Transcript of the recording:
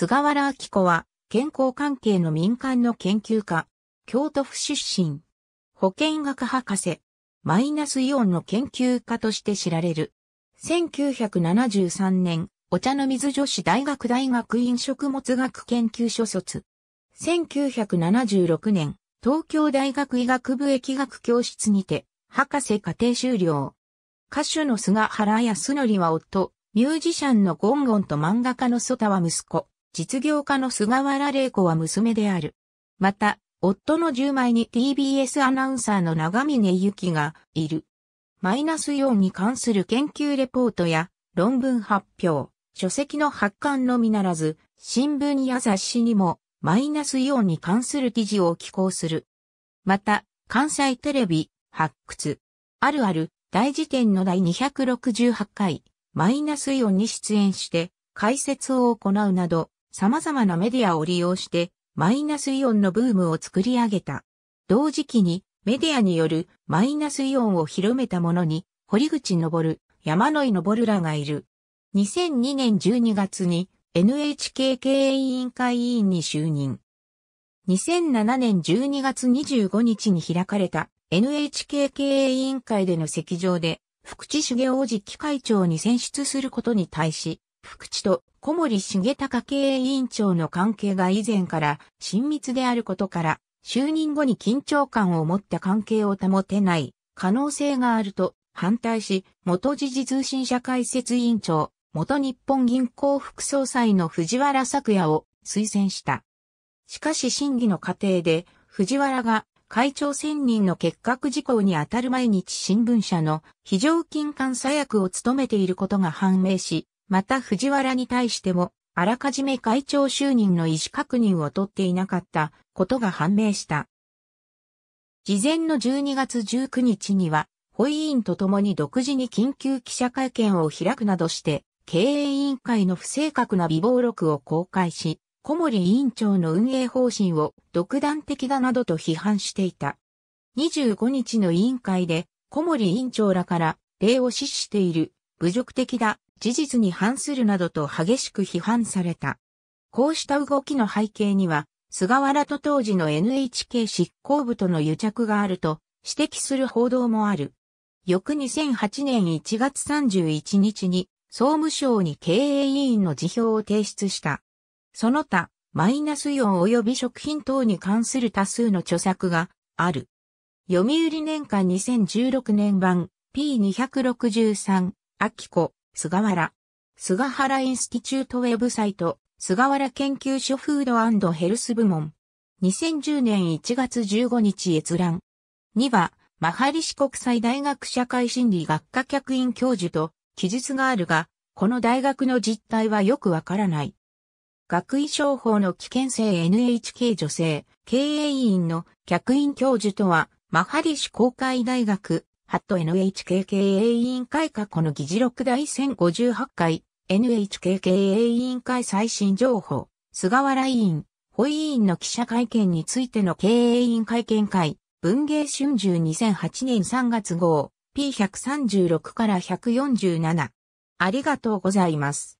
菅原明子は、健康関係の民間の研究家、京都府出身、保健学博士、マイナスイオンの研究家として知られる。1973年、お茶の水女子大学大学院食物学研究所卒。1976年、東京大学医学部疫学教室にて、博士課程修了。歌手の菅原康則は夫、ミュージシャンのゴンゴンと漫画家のソタは息子。実業家の菅原玲子は娘である。また、夫の10枚に TBS アナウンサーの長峰ゆきがいる。マイナス4に関する研究レポートや論文発表、書籍の発刊のみならず、新聞や雑誌にもマイナス4に関する記事を寄稿する。また、関西テレビ、発掘、あるある、大辞典の第268回、マイナス4に出演して、解説を行うなど、様々なメディアを利用してマイナスイオンのブームを作り上げた。同時期にメディアによるマイナスイオンを広めた者に堀口昇、山野井昇らがいる。2002年12月に NHK 経営委員会委員に就任。2007年12月25日に開かれた NHK 経営委員会での席上で福地茂王子機会長に選出することに対し、福地と小森重隆経営委員長の関係が以前から親密であることから、就任後に緊張感を持った関係を保てない可能性があると反対し、元時事通信社解説委員長、元日本銀行副総裁の藤原拓也を推薦した。しかし審議の過程で、藤原が会長選任の結核事項にあたる毎日新聞社の非常勤監査役を務めていることが判明し、また藤原に対しても、あらかじめ会長就任の意思確認を取っていなかったことが判明した。事前の12月19日には、保委員と共に独自に緊急記者会見を開くなどして、経営委員会の不正確な備忘録を公開し、小森委員長の運営方針を独断的だなどと批判していた。25日の委員会で、小森委員長らから、礼を死している侮辱的だ、事実に反するなどと激しく批判された。こうした動きの背景には、菅原と当時の NHK 執行部との癒着があると指摘する報道もある。翌2008年1月31日に総務省に経営委員の辞表を提出した。その他、マイナスイオン及び食品等に関する多数の著作がある。読売年間2016年版 P263 秋子、菅原。菅原インスティチュートウェブサイト、菅原研究所フードヘルス部門。2010年1月15日閲覧。2は、マハリシ国際大学社会心理学科客員教授と記述があるが、この大学の実態はよくわからない。学位商法の危険性 NHK 女性、経営委員の客員教授とは、マハリシ公会大学ハット n h k k 営委員会過去の議事録第1058回 n h k k 営委員会最新情報菅原委員保委員の記者会見についての経営委員会見会文芸春秋2008年3月号 P136 から147ありがとうございます。